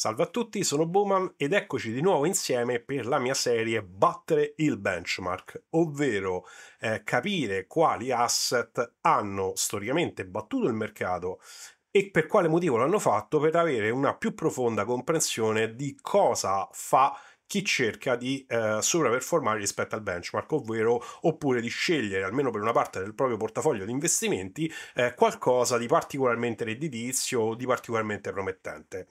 Salve a tutti, sono Bowman ed eccoci di nuovo insieme per la mia serie Battere il benchmark, ovvero eh, capire quali asset hanno storicamente battuto il mercato e per quale motivo l'hanno fatto per avere una più profonda comprensione di cosa fa chi cerca di eh, sovraperformare rispetto al benchmark, ovvero oppure di scegliere almeno per una parte del proprio portafoglio di investimenti eh, qualcosa di particolarmente redditizio o di particolarmente promettente.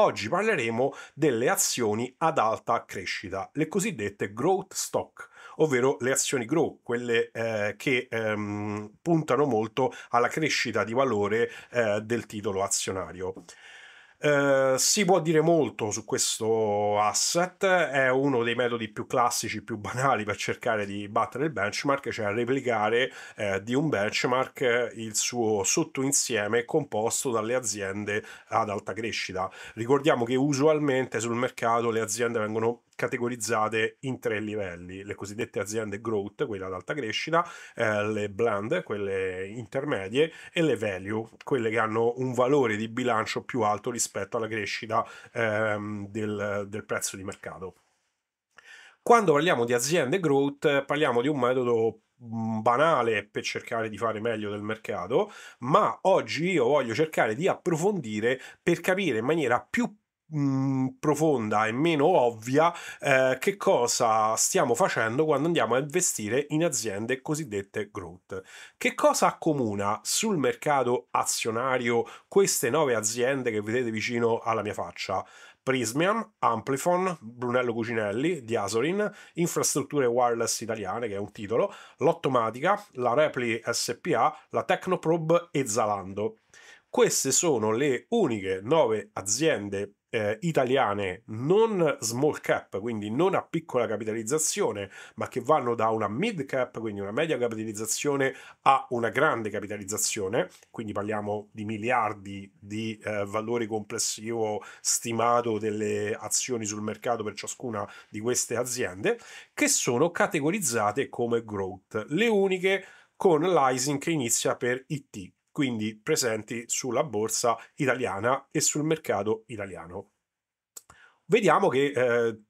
Oggi parleremo delle azioni ad alta crescita, le cosiddette growth stock, ovvero le azioni grow, quelle eh, che ehm, puntano molto alla crescita di valore eh, del titolo azionario. Eh, si può dire molto su questo asset, è uno dei metodi più classici, più banali per cercare di battere il benchmark, cioè replicare eh, di un benchmark eh, il suo sottoinsieme composto dalle aziende ad alta crescita. Ricordiamo che usualmente sul mercato le aziende vengono categorizzate in tre livelli, le cosiddette aziende growth, quelle ad alta crescita, eh, le bland, quelle intermedie e le value, quelle che hanno un valore di bilancio più alto rispetto alla crescita ehm, del, del prezzo di mercato. Quando parliamo di aziende growth parliamo di un metodo mm, banale per cercare di fare meglio del mercato, ma oggi io voglio cercare di approfondire per capire in maniera più Mm, profonda e meno ovvia eh, che cosa stiamo facendo quando andiamo a investire in aziende cosiddette growth. Che cosa accomuna sul mercato azionario queste nove aziende che vedete vicino alla mia faccia? Prismian, Amplifon, Brunello Cucinelli, Diasorin, Infrastrutture Wireless Italiane, che è un titolo, l'Ottomatica, la Repli SPA, la Tecnoprobe e Zalando. Queste sono le uniche nove aziende eh, italiane non small cap, quindi non a piccola capitalizzazione, ma che vanno da una mid cap, quindi una media capitalizzazione, a una grande capitalizzazione, quindi parliamo di miliardi di eh, valore complessivo stimato delle azioni sul mercato per ciascuna di queste aziende, che sono categorizzate come growth, le uniche con l'ISIN che inizia per IT, quindi presenti sulla borsa italiana e sul mercato italiano vediamo che eh,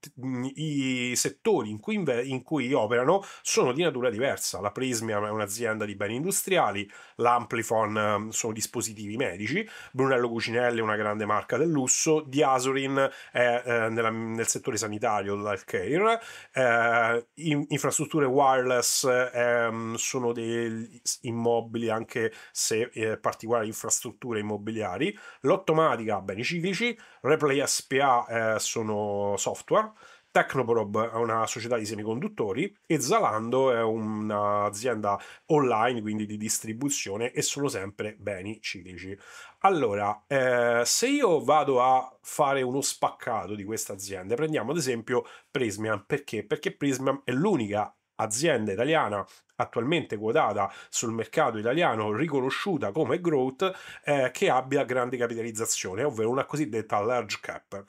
i settori in cui, inve- in cui, operano sono di natura diversa. La Prismia è un'azienda di beni industriali, l'Amplifon mm, sono dispositivi medici, Brunello Cucinelli è una grande marca del lusso, Diasorin è eh, nella, nel settore sanitario dell'healthcare, eh, in- infrastrutture wireless eh, mm, sono degli immobili anche se eh, particolari infrastrutture immobiliari, l'Ottomatica beni ciclici, Replay SPA eh, sono software, Technobrob è una società di semiconduttori e Zalando è un'azienda online, quindi di distribuzione e sono sempre beni ciclici. Allora, eh, se io vado a fare uno spaccato di queste aziende, prendiamo ad esempio Prismian, perché? Perché Prismian è l'unica azienda italiana attualmente quotata sul mercato italiano, riconosciuta come growth, eh, che abbia grande capitalizzazione, ovvero una cosiddetta large cap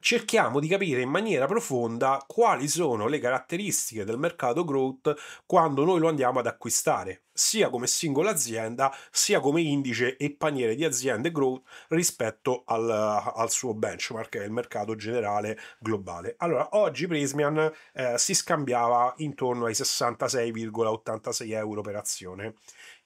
cerchiamo di capire in maniera profonda quali sono le caratteristiche del mercato growth quando noi lo andiamo ad acquistare, sia come singola azienda, sia come indice e paniere di aziende growth rispetto al, al suo benchmark, che è il mercato generale globale. Allora, oggi Prismian eh, si scambiava intorno ai 66,86 euro per azione.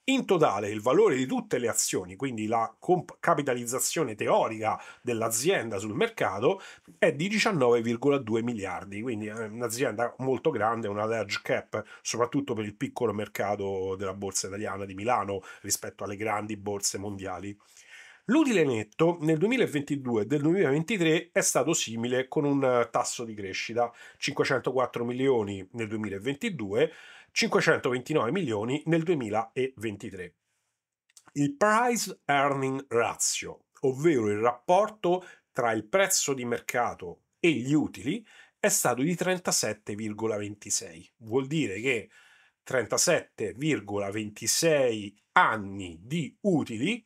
In totale il valore di tutte le azioni, quindi la comp- capitalizzazione teorica dell'azienda sul mercato, è di 19,2 miliardi, quindi è eh, un'azienda molto grande, una large cap, soprattutto per il piccolo mercato della borsa italiana di Milano rispetto alle grandi borse mondiali. L'utile netto nel 2022 e nel 2023 è stato simile con un tasso di crescita 504 milioni nel 2022 529 milioni nel 2023. Il price earning ratio, ovvero il rapporto tra il prezzo di mercato e gli utili, è stato di 37,26. Vuol dire che 37,26 anni di utili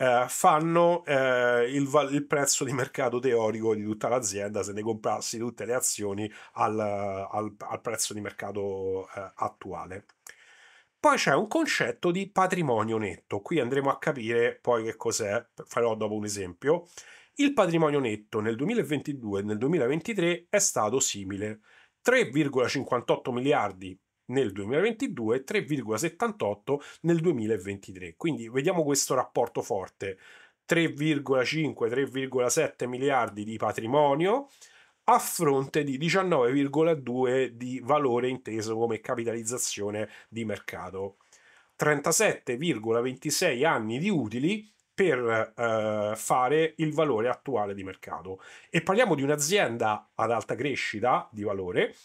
eh, fanno eh, il, il, prezzo di mercato teorico di tutta l'azienda se ne comprassi tutte le azioni al, al, al prezzo di mercato eh, attuale. Poi c'è un concetto di patrimonio netto, qui andremo a capire poi che cos'è, farò dopo un esempio. Il patrimonio netto nel 2022 e nel 2023 è stato simile, 3,58 miliardi nel 2022 e 3,78 nel 2023. Quindi vediamo questo rapporto forte. 3,5-3,7 miliardi di patrimonio a fronte di 19,2 di valore inteso come capitalizzazione di mercato. 37,26 anni di utili per eh, fare il valore attuale di mercato. E parliamo di un'azienda ad alta crescita di valore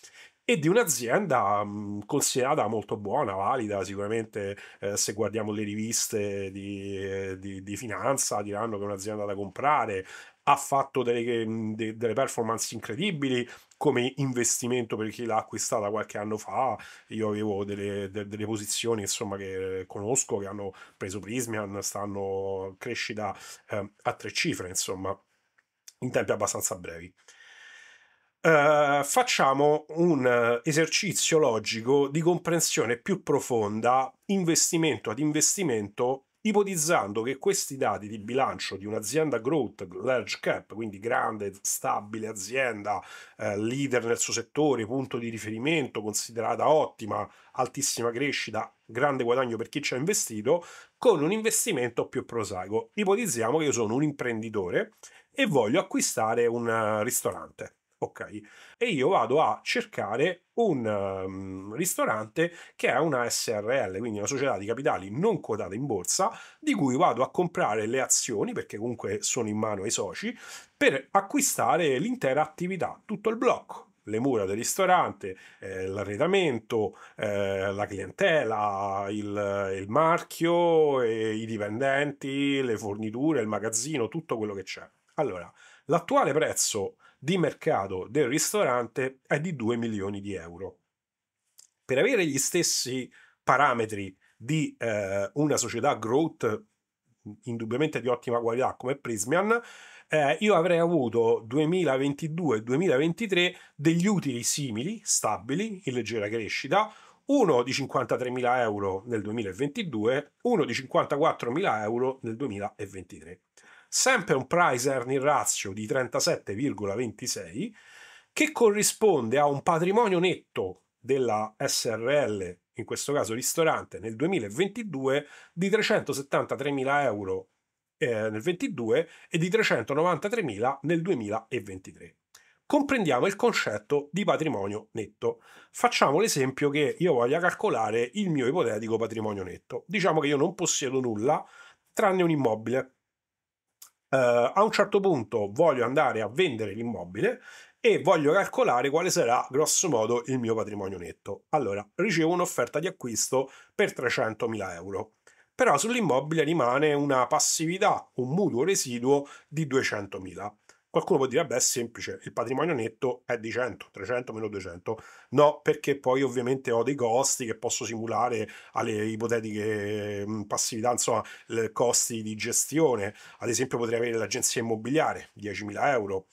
e di un'azienda mh, mhmm, considerata molto buona, valida, sicuramente eh, se guardiamo le riviste di, eh, di, di finanza diranno che è un'azienda da comprare, ha fatto delle, mhmm, delle, performance incredibili come investimento per chi l'ha acquistata qualche anno fa. Io avevo delle, delle posizioni insomma, che eh, conosco che hanno preso Prismian, stanno crescita eh, a tre cifre, insomma, in tempi abbastanza brevi. Uh, facciamo un eh, esercizio logico di comprensione più profonda, investimento ad investimento, ipotizzando che questi dati di bilancio di un'azienda growth, large cap, quindi grande, stabile azienda, uh, leader nel suo settore, punto di riferimento, considerata ottima, altissima crescita, grande guadagno per chi ci ha investito, con un investimento più prosaico. Ipotizziamo che io sono un imprenditore e voglio acquistare un ristorante ok? E io vado a cercare un um, ristorante che è una SRL, quindi una società di capitali non quotata in borsa, di cui vado a comprare le azioni, perché comunque sono in mano ai soci, per acquistare l'intera attività, tutto il blocco, le mura del ristorante, eh, l'arredamento, eh, la clientela, il, il marchio, eh, i dipendenti, le forniture, il magazzino, tutto quello che c'è. Allora, l'attuale prezzo di mercato del ristorante è di 2 milioni di euro. Per avere gli stessi parametri di eh, una società growth indubbiamente di ottima qualità come Prismian, eh, io avrei avuto 2022-2023 degli utili simili, stabili, in leggera crescita, uno di 53.000 euro nel 2022, uno di 54.000 euro nel 2023 sempre un price earning ratio di 37,26 che corrisponde a un patrimonio netto della SRL, in questo caso ristorante, nel 2022 di 373.000 euro eh, nel 2022 e di 393.000 nel 2023 comprendiamo il concetto di patrimonio netto. Facciamo l'esempio che io voglia calcolare il mio ipotetico patrimonio netto. Diciamo che io non possiedo nulla tranne un immobile. Eh, a un certo punto voglio andare a vendere l'immobile e voglio calcolare quale sarà grosso modo il mio patrimonio netto. Allora, ricevo un'offerta di acquisto per 300.000 euro, però sull'immobile rimane una passività, un mutuo residuo di 200.000. Qualcuno può dire, vabbè, è semplice, il patrimonio netto è di 100, 300 meno 200. No, perché poi ovviamente ho dei costi che posso simulare alle ipotetiche passività, insomma, costi di gestione. Ad esempio potrei avere l'agenzia immobiliare, 10.000 euro.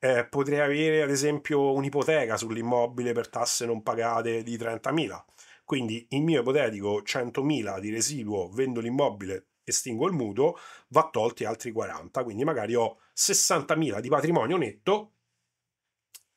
Eh, potrei avere ad esempio un'ipoteca sull'immobile per tasse non pagate di 30.000. Quindi il mio ipotetico 100.000 di residuo, vendo l'immobile, estingo il mutuo, va tolti altri 40. Quindi magari ho 60.000 di patrimonio netto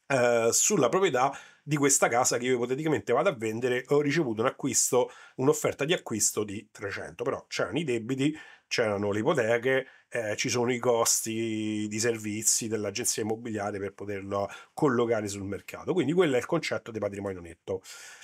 eh, sulla proprietà di questa casa che io ipoteticamente vado a vendere ho ricevuto un acquisto, un'offerta di acquisto di 300, però c'erano i debiti, c'erano le ipoteche, eh, ci sono i costi di servizi dell'agenzia immobiliare per poterlo collocare sul mercato, quindi quello è il concetto di patrimonio netto.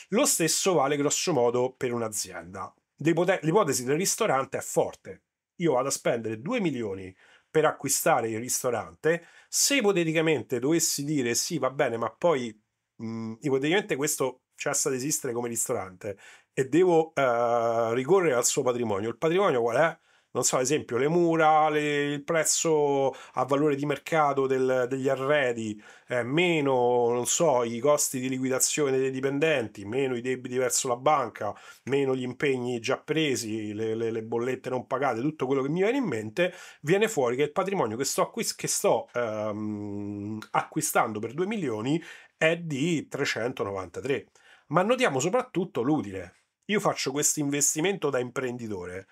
Lo stesso vale grosso modo per un'azienda. L'ipotesi del ristorante è forte, io vado a spendere 2 milioni per acquistare il ristorante, se ipoteticamente dovessi dire sì, va bene, ma poi mh, mhmm, ipoteticamente questo cessa di esistere come ristorante e devo uh, ricorrere al suo patrimonio, il patrimonio qual è? non so, ad esempio le mura, le, il prezzo a valore di mercato del, degli arredi, eh, meno, non so, i costi di liquidazione dei dipendenti, meno i debiti verso la banca, meno gli impegni già presi, le, le, le bollette non pagate, tutto quello che mi viene in mente, viene fuori che il patrimonio che sto, acquist- che sto ehm, acquistando per 2 milioni è di 393. Ma notiamo soprattutto l'utile. Io faccio questo investimento da imprenditore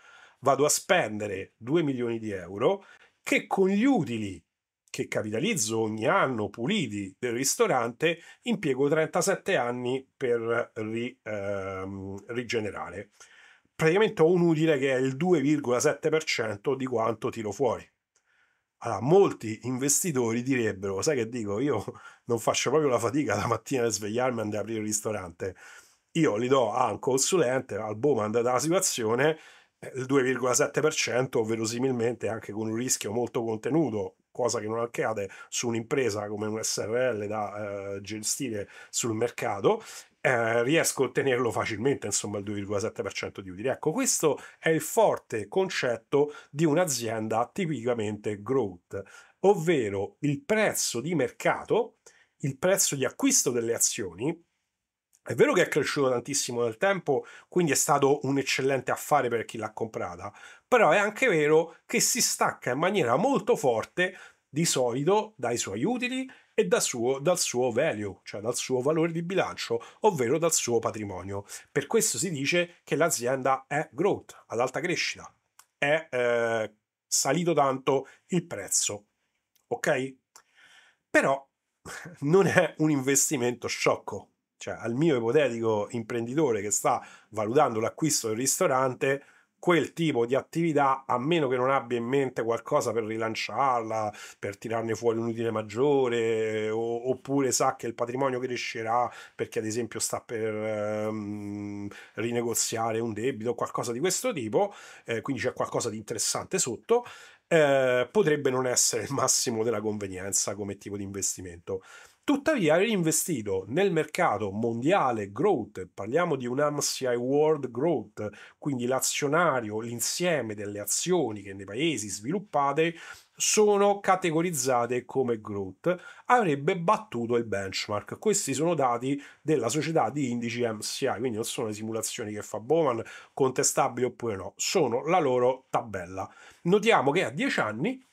vado a spendere 2 milioni di euro che con gli utili che capitalizzo ogni anno puliti del ristorante impiego 37 anni per ri, ehm, rigenerare. Praticamente ho un utile che è il 2,7% di quanto tiro fuori. Allora, molti investitori direbbero, sai che dico, io non faccio proprio la fatica la mattina di svegliarmi e andare a aprire il ristorante. Io li do a un consulente, al boh, andata la situazione, il 2,7% verosimilmente anche con un rischio molto contenuto cosa che non accade su un'impresa come un SRL da eh, gestire sul mercato eh, riesco a ottenerlo facilmente, insomma, il 2,7% di utile. Ecco, questo è il forte concetto di un'azienda tipicamente growth, ovvero il prezzo di mercato, il prezzo di acquisto delle azioni è vero che è cresciuto tantissimo nel tempo, quindi è stato un eccellente affare per chi l'ha comprata, però è anche vero che si stacca in maniera molto forte di solito dai suoi utili e dal suo, dal suo value, cioè dal suo valore di bilancio, ovvero dal suo patrimonio. Per questo si dice che l'azienda è growth, ad alta crescita, è eh, salito tanto il prezzo, ok? Però non è un investimento sciocco cioè al mio ipotetico imprenditore che sta valutando l'acquisto del ristorante, quel tipo di attività, a meno che non abbia in mente qualcosa per rilanciarla, per tirarne fuori un utile maggiore, o, oppure sa che il patrimonio crescerà perché ad esempio sta per ehm, rinegoziare un debito o qualcosa di questo tipo, eh, quindi c'è qualcosa di interessante sotto, eh, potrebbe non essere il massimo della convenienza come tipo di investimento. Tuttavia, reinvestito nel mercato mondiale growth, parliamo di un MSCI World Growth, quindi l'azionario, l'insieme delle azioni che nei paesi sviluppati sono categorizzate come growth, avrebbe battuto il benchmark. Questi sono dati della società di indici MSCI, quindi non sono le simulazioni che fa Bowman, contestabili oppure no, sono la loro tabella. Notiamo che a 10 anni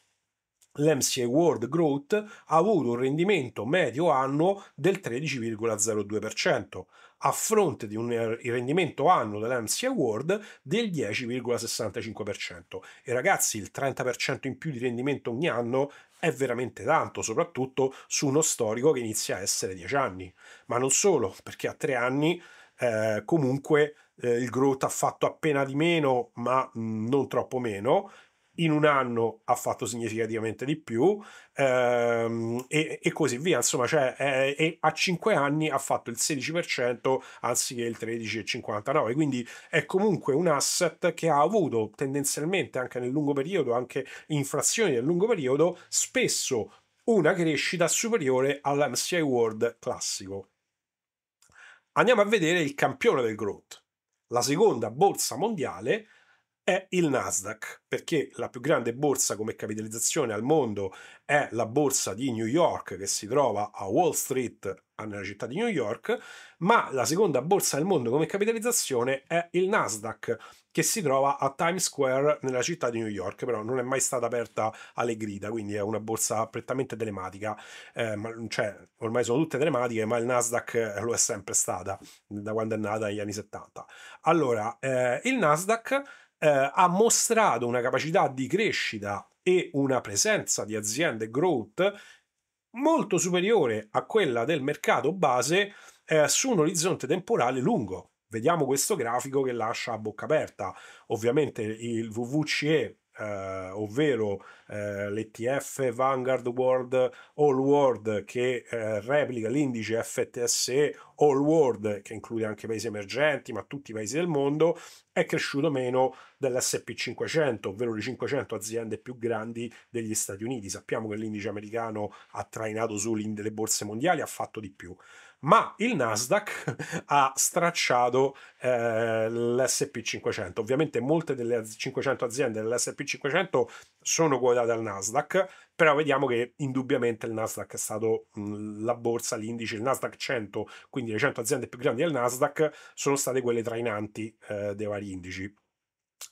l'MCA World Growth ha avuto un rendimento medio annuo del 13,02%, a fronte di un eh, rendimento annuo dell'MCA World del 10,65%. E ragazzi, il 30% in più di rendimento ogni anno è veramente tanto, soprattutto su uno storico che inizia a essere 10 anni. Ma non solo, perché a 3 anni eh, comunque eh, il growth ha fatto appena di meno, ma mm, non troppo meno, in un anno ha fatto significativamente di più ehm, e, e, così via insomma cioè, è, è, a 5 anni ha fatto il 16% anziché il 13,59 quindi è comunque un asset che ha avuto tendenzialmente anche nel lungo periodo anche inflazioni nel lungo periodo spesso una crescita superiore all'MCI World classico andiamo a vedere il campione del growth la seconda borsa mondiale è il Nasdaq, perché la più grande borsa come capitalizzazione al mondo è la borsa di New York che si trova a Wall Street nella città di New York, ma la seconda borsa al mondo come capitalizzazione è il Nasdaq che si trova a Times Square nella città di New York, però non è mai stata aperta alle grida, quindi è una borsa prettamente telematica, eh, cioè ormai sono tutte telematiche, ma il Nasdaq eh, lo è sempre stata da quando è nata negli anni 70. Allora, eh, il Nasdaq eh, ha mostrato una capacità di crescita e una presenza di aziende growth molto superiore a quella del mercato base eh, su un orizzonte temporale lungo. Vediamo questo grafico che lascia a bocca aperta. Ovviamente il VVCE eh, ovvero eh, l'ETF Vanguard World All World che eh, replica l'indice FTSE All World che include anche paesi emergenti ma tutti i paesi del mondo è cresciuto meno dell'SP 500 ovvero le 500 aziende più grandi degli Stati Uniti sappiamo che l'indice americano ha trainato su le borse mondiali ha fatto di più ma il Nasdaq ha stracciato eh, l'SP500. Ovviamente molte delle 500 aziende dell'SP500 sono quotate al Nasdaq, però vediamo che indubbiamente il Nasdaq è stato mh, la borsa, l'indice, il Nasdaq 100, quindi le 100 aziende più grandi del Nasdaq sono state quelle trainanti eh, dei vari indici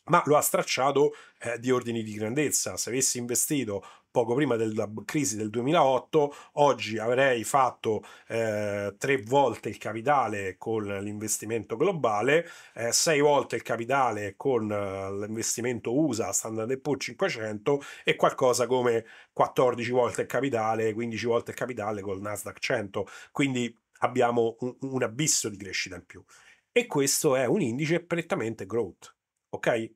ma lo ha stracciato eh, di ordini di grandezza. Se avessi investito poco prima della crisi del 2008, oggi avrei fatto eh, tre volte il capitale con l'investimento globale, eh, sei volte il capitale con eh, l'investimento USA, Standard Poor's 500 e qualcosa come 14 volte il capitale, 15 volte il capitale con il Nasdaq 100. Quindi abbiamo un, un abisso di crescita in più. E questo è un indice prettamente growth. Ok?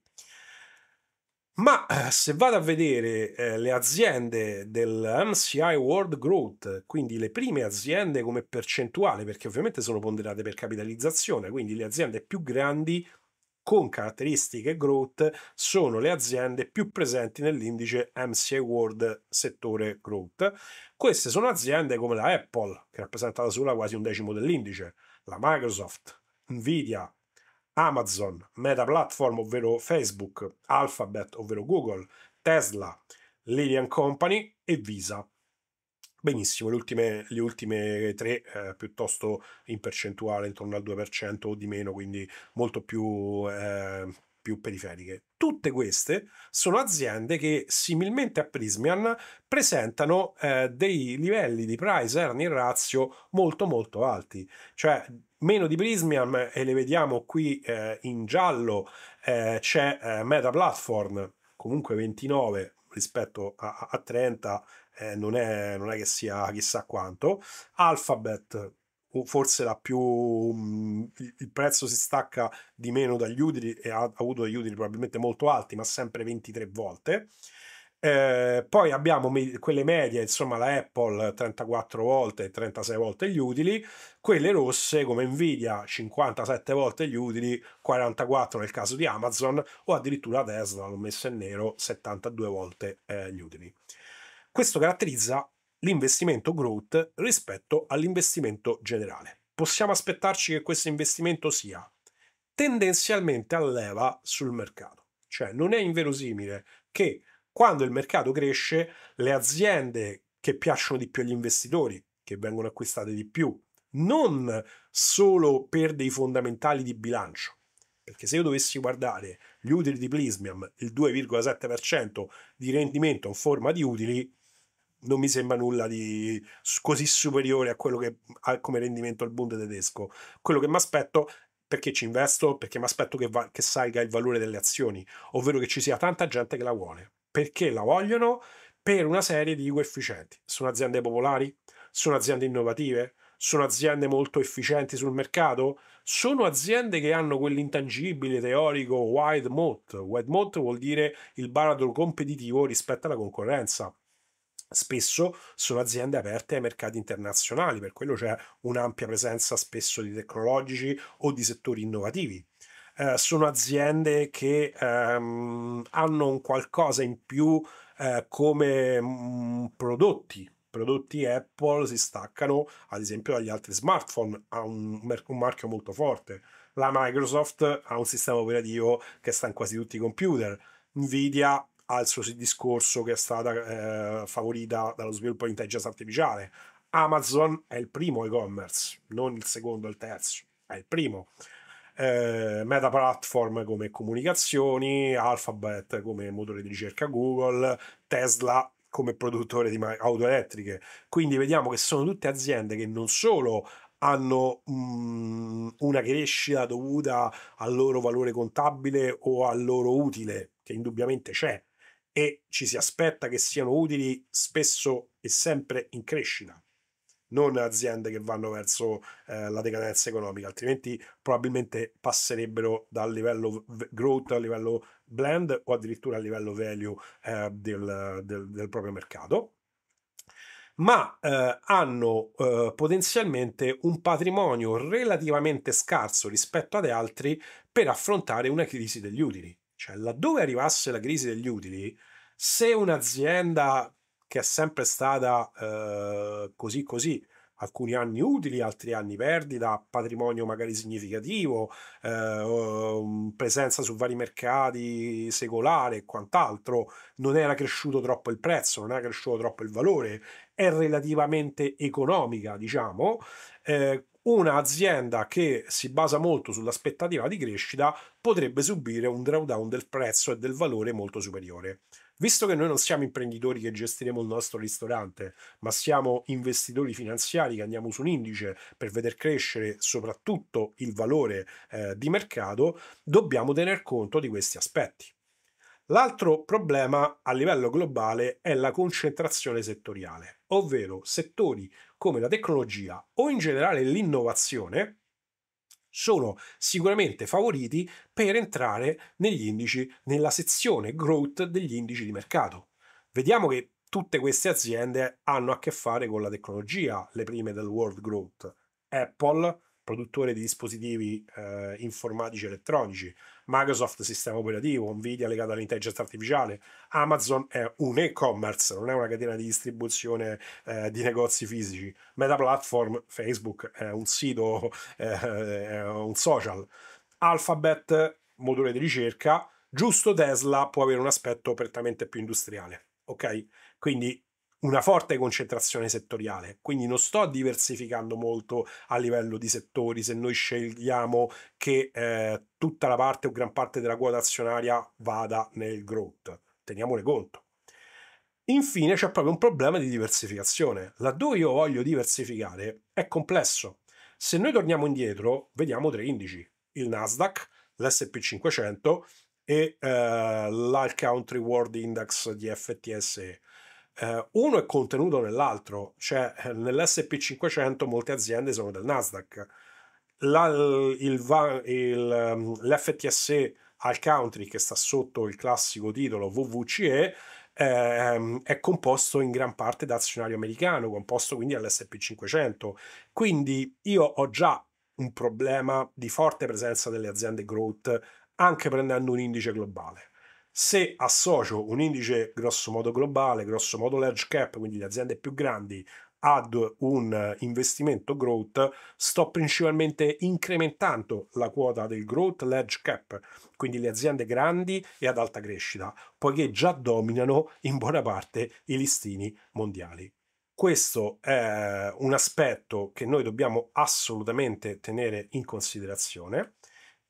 Ma eh, se vado a vedere eh, le aziende del MCI World Growth, quindi le prime aziende come percentuale, perché ovviamente sono ponderate per capitalizzazione, quindi le aziende più grandi con caratteristiche growth sono le aziende più presenti nell'indice MCI World settore growth. Queste sono aziende come la Apple, che è rappresentata sola quasi un decimo dell'indice, la Microsoft, Nvidia, Amazon, Meta Platform, ovvero Facebook, Alphabet, ovvero Google, Tesla, Lillian Company e Visa. Benissimo, le ultime, le ultime tre eh, piuttosto in percentuale, intorno al 2% o di meno, quindi molto più, eh, più periferiche. Tutte queste sono aziende che, similmente a Prismian, presentano eh, dei livelli di price earning ratio molto molto alti, cioè Meno di Prismian e le vediamo qui eh, in giallo, eh, c'è eh, Meta Platform, comunque 29 rispetto a, a 30, eh, non è, non, è, che sia chissà quanto. Alphabet, forse la più... Mh, mm, il prezzo si stacca di meno dagli utili e ha, ha avuto degli utili probabilmente molto alti, ma sempre 23 volte. Eh, poi abbiamo quelle medie, insomma la Apple 34 volte e 36 volte gli utili, quelle rosse come Nvidia 57 volte gli utili, 44 nel caso di Amazon o addirittura Tesla, l'ho messo in nero, 72 volte eh, gli utili. Questo caratterizza l'investimento growth rispetto all'investimento generale. Possiamo aspettarci che questo investimento sia tendenzialmente a leva sul mercato, cioè non è inverosimile che quando il mercato cresce, le aziende che piacciono di più agli investitori, che vengono acquistate di più, non solo per dei fondamentali di bilancio. Perché se io dovessi guardare gli utili di Plismiam, il 2,7% di rendimento in forma di utili, non mi sembra nulla di così superiore a quello che ha come rendimento il Bund tedesco. Quello che mi aspetto perché ci investo, perché mi aspetto che, che salga il valore delle azioni, ovvero che ci sia tanta gente che la vuole perché la vogliono per una serie di coefficienti. Sono aziende popolari? Sono aziende innovative? Sono aziende molto efficienti sul mercato? Sono aziende che hanno quell'intangibile teorico wide moat. Wide moat vuol dire il baratro competitivo rispetto alla concorrenza spesso sono aziende aperte ai mercati internazionali, per quello c'è un'ampia presenza spesso di tecnologici o di settori innovativi. Eh, sono aziende che ehm, hanno un qualcosa in più eh, come mh, mm, prodotti. Prodotti Apple si staccano ad esempio dagli altri smartphone, ha un, un marchio molto forte. La Microsoft ha un sistema operativo che sta in quasi tutti i computer. Nvidia ha il suo discorso che è stata eh, favorita dallo sviluppo di intelligenza artificiale. Amazon è il primo e-commerce, non il secondo e il terzo, è il primo eh, Meta Platform come comunicazioni, Alphabet come motore di ricerca Google, Tesla come produttore di auto elettriche. Quindi vediamo che sono tutte aziende che non solo hanno mh, mm, una crescita dovuta al loro valore contabile o al loro utile, che indubbiamente c'è, e ci si aspetta che siano utili spesso e sempre in crescita non aziende che vanno verso eh, la decadenza economica, altrimenti probabilmente passerebbero dal livello growth al livello blend o addirittura a livello value eh, del, del, del proprio mercato ma eh, hanno eh, potenzialmente un patrimonio relativamente scarso rispetto ad altri per affrontare una crisi degli utili. Cioè, laddove arrivasse la crisi degli utili, se un'azienda che è sempre stata eh, così così, alcuni anni utili, altri anni perdita, patrimonio magari significativo, eh, mm, presenza su vari mercati secolare e quant'altro, non era cresciuto troppo il prezzo, non era cresciuto troppo il valore, è relativamente economica, diciamo. Eh, un'azienda che si basa molto sull'aspettativa di crescita potrebbe subire un drawdown del prezzo e del valore molto superiore. Visto che noi non siamo imprenditori che gestiremo il nostro ristorante, ma siamo investitori finanziari che andiamo su un indice per veder crescere soprattutto il valore eh, di mercato, dobbiamo tener conto di questi aspetti. L'altro problema a livello globale è la concentrazione settoriale, ovvero settori come la tecnologia o in generale l'innovazione sono sicuramente favoriti per entrare negli indici, nella sezione growth degli indici di mercato. Vediamo che tutte queste aziende hanno a che fare con la tecnologia, le prime del World Growth, Apple, produttore di dispositivi eh, informatici elettronici, Microsoft sistema operativo, Nvidia legata all'intelligenza artificiale, Amazon è un e-commerce, non è una catena di distribuzione eh, di negozi fisici, Meta Platform, Facebook è un sito, eh, è un social, Alphabet, motore di ricerca, giusto Tesla può avere un aspetto prettamente più industriale. Ok? Quindi una forte concentrazione settoriale, quindi non sto diversificando molto a livello di settori se noi scegliamo che eh, tutta la parte o gran parte della quota azionaria vada nel growth, teniamone conto. Infine c'è proprio un problema di diversificazione, laddove io voglio diversificare è complesso. Se noi torniamo indietro vediamo tre indici, il Nasdaq, l'SP 500 e eh, l'All Country World Index di FTSE eh, uno è contenuto nell'altro, cioè eh, nell'SP500 molte aziende sono del Nasdaq, La, il, il, mm, l'FTSE al country che sta sotto il classico titolo WWCE eh, ehm, è composto in gran parte da azionario americano, composto quindi dallsp 500 Quindi io ho già un problema di forte presenza delle aziende growth anche prendendo un indice globale. Se associo un indice grossomodo globale, grossomodo large cap, quindi le aziende più grandi, ad un eh, investimento growth, sto principalmente incrementando la quota del growth large cap, quindi le aziende grandi e ad alta crescita, poiché già dominano in buona parte i listini mondiali. Questo è eh, un aspetto che noi dobbiamo assolutamente tenere in considerazione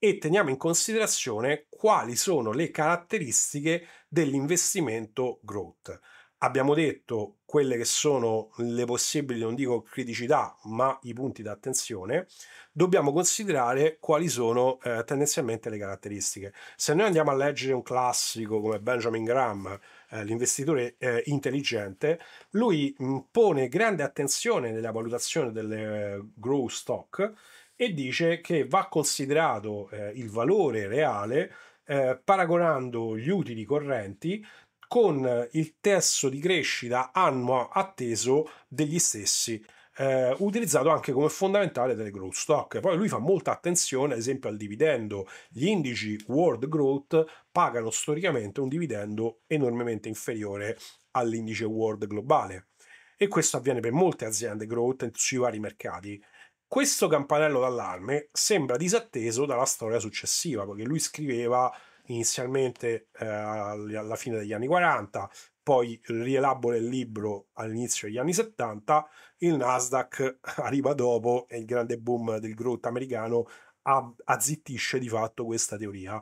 e teniamo in considerazione quali sono le caratteristiche dell'investimento growth. Abbiamo detto quelle che sono le possibili, non dico criticità, ma i punti d'attenzione, dobbiamo considerare quali sono eh, tendenzialmente le caratteristiche. Se noi andiamo a leggere un classico come Benjamin Graham, eh, l'investitore eh, intelligente, lui pone grande attenzione nella valutazione delle eh, growth stock e dice che va considerato eh, il valore reale eh, paragonando gli utili correnti con eh, il tasso di crescita annua atteso degli stessi eh, utilizzato anche come fondamentale delle growth stock. Poi lui fa molta attenzione, ad esempio, al dividendo. Gli indici World Growth pagano storicamente un dividendo enormemente inferiore all'indice World globale. E questo avviene per molte aziende growth sui vari mercati. Questo campanello d'allarme sembra disatteso dalla storia successiva, perché lui scriveva inizialmente eh, alla fine degli anni 40, poi rielabora il libro all'inizio degli anni 70, il Nasdaq arriva dopo e il grande boom del growth americano azzittisce di fatto questa teoria.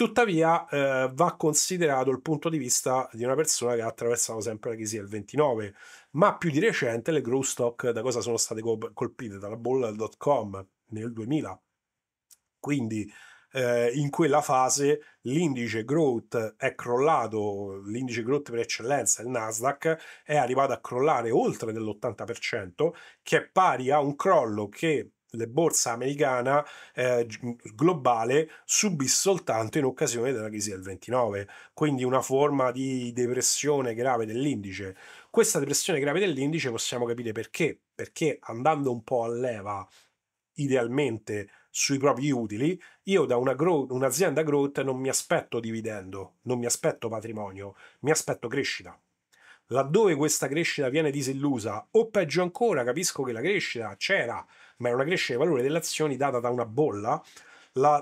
Tuttavia eh, va considerato il punto di vista di una persona che ha attraversato sempre la crisi del 29, ma più di recente le grow stock da cosa sono state colpite? Dalla bolla del dot com nel 2000. Quindi eh, in quella fase l'indice growth è crollato, l'indice growth per eccellenza, il Nasdaq, è arrivato a crollare oltre dell'80%, che è pari a un crollo che le borse americana eh, globale subì soltanto in occasione della crisi del 29, quindi una forma di depressione grave dell'indice. Questa depressione grave dell'indice possiamo capire perché, perché andando un po' a leva idealmente sui propri utili, io da una grow, un'azienda growth non mi aspetto dividendo, non mi aspetto patrimonio, mi aspetto crescita laddove questa crescita viene disillusa, o peggio ancora, capisco che la crescita c'era, ma è una crescita del valore delle azioni data da una bolla,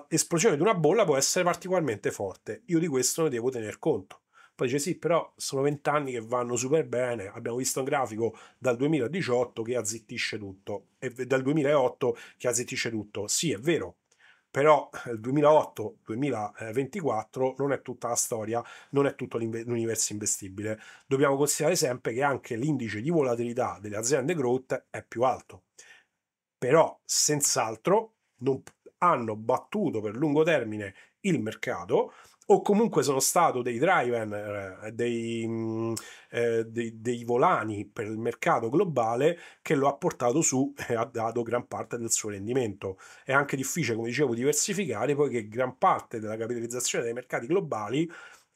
l'esplosione di una bolla può essere particolarmente forte. Io di questo ne devo tener conto. Poi dice sì, però sono vent'anni che vanno super bene, abbiamo visto un grafico dal 2018 che azzittisce tutto, e dal 2008 che azzittisce tutto. Sì, è vero, però il 2008-2024 non è tutta la storia, non è tutto l'universo investibile. Dobbiamo considerare sempre che anche l'indice di volatilità delle aziende growth è più alto però senz'altro non hanno battuto per lungo termine il mercato o comunque sono stato dei driver, eh, dei, mm, eh, dei, dei, volani per il mercato globale che lo ha portato su e ha dato gran parte del suo rendimento. È anche difficile, come dicevo, diversificare poiché gran parte della capitalizzazione dei mercati globali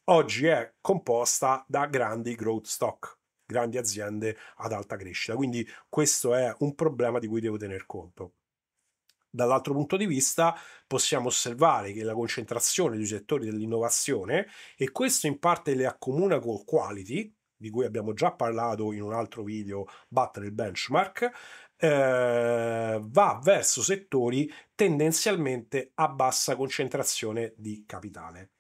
oggi è composta da grandi growth stock grandi aziende ad alta crescita. Quindi questo è un problema di cui devo tener conto. Dall'altro punto di vista possiamo osservare che la concentrazione sui settori dell'innovazione, e questo in parte le accomuna con quality, di cui abbiamo già parlato in un altro video, battere il benchmark, eh, va verso settori tendenzialmente a bassa concentrazione di capitale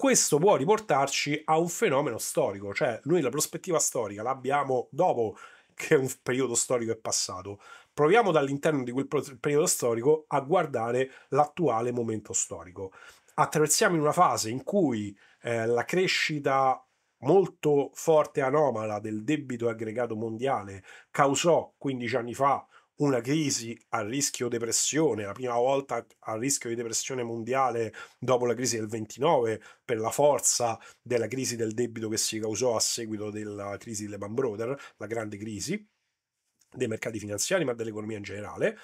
questo può riportarci a un fenomeno storico, cioè noi la prospettiva storica l'abbiamo dopo che un periodo storico è passato. Proviamo dall'interno di quel periodo storico a guardare l'attuale momento storico. Attraversiamo in una fase in cui eh, la crescita molto forte e anomala del debito aggregato mondiale causò 15 anni fa una crisi a rischio depressione, la prima volta a rischio di depressione mondiale dopo la crisi del 29, per la forza della crisi del debito che si causò a seguito della crisi di Lehman Brothers, la grande crisi dei mercati finanziari ma dell'economia in generale.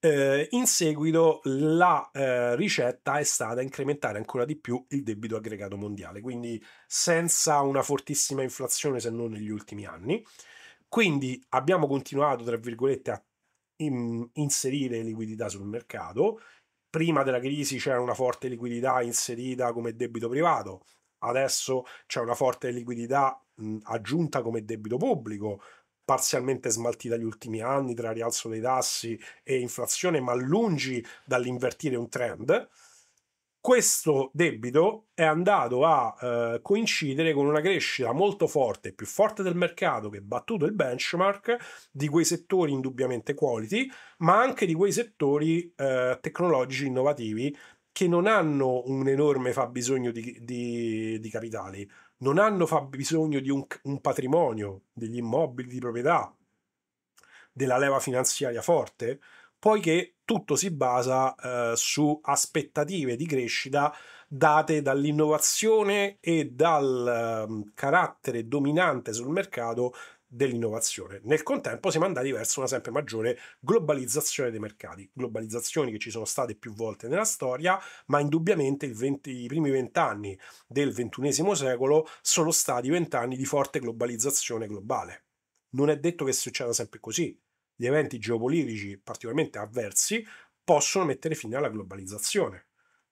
Eh, in seguito la eh, ricetta è stata incrementare ancora di più il debito aggregato mondiale, quindi senza una fortissima inflazione se non negli ultimi anni. Quindi abbiamo continuato, tra virgolette, a in, inserire liquidità sul mercato. Prima della crisi c'era una forte liquidità inserita come debito privato, adesso c'è una forte liquidità mh, aggiunta come debito pubblico, parzialmente smaltita negli ultimi anni tra rialzo dei tassi e inflazione, ma lungi dall'invertire un trend questo debito è andato a eh, coincidere con una crescita molto forte, più forte del mercato che ha battuto il benchmark di quei settori indubbiamente quality, ma anche di quei settori eh, tecnologici innovativi che non hanno un enorme fabbisogno di, di, di capitali, non hanno fabbisogno di un, un patrimonio, degli immobili di proprietà, della leva finanziaria forte poiché tutto si basa eh, su aspettative di crescita date dall'innovazione e dal eh, carattere dominante sul mercato dell'innovazione. Nel contempo siamo andati verso una sempre maggiore globalizzazione dei mercati, globalizzazioni che ci sono state più volte nella storia, ma indubbiamente 20, i primi vent'anni del XXI secolo sono stati vent'anni di forte globalizzazione globale. Non è detto che succeda sempre così, di eventi geopolitici particolarmente avversi possono mettere fine alla globalizzazione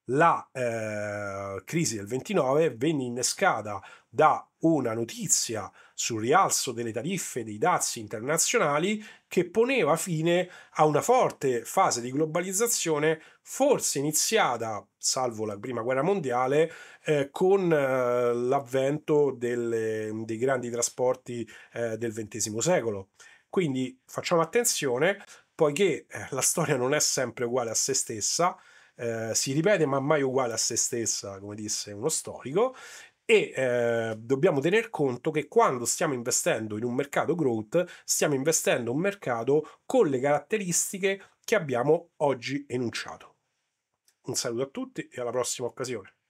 la eh, crisi del 29 venne innescata da una notizia sul rialzo delle tariffe dei dazi internazionali che poneva fine a una forte fase di globalizzazione forse iniziata, salvo la prima guerra mondiale, eh, con eh, l'avvento delle, dei grandi trasporti eh, del XX secolo. Quindi facciamo attenzione, poiché eh, la storia non è sempre uguale a se stessa, eh, si ripete ma mai uguale a se stessa, come disse uno storico, e eh, dobbiamo tener conto che quando stiamo investendo in un mercato growth, stiamo investendo in un mercato con le caratteristiche che abbiamo oggi enunciato. Un saluto a tutti e alla prossima occasione.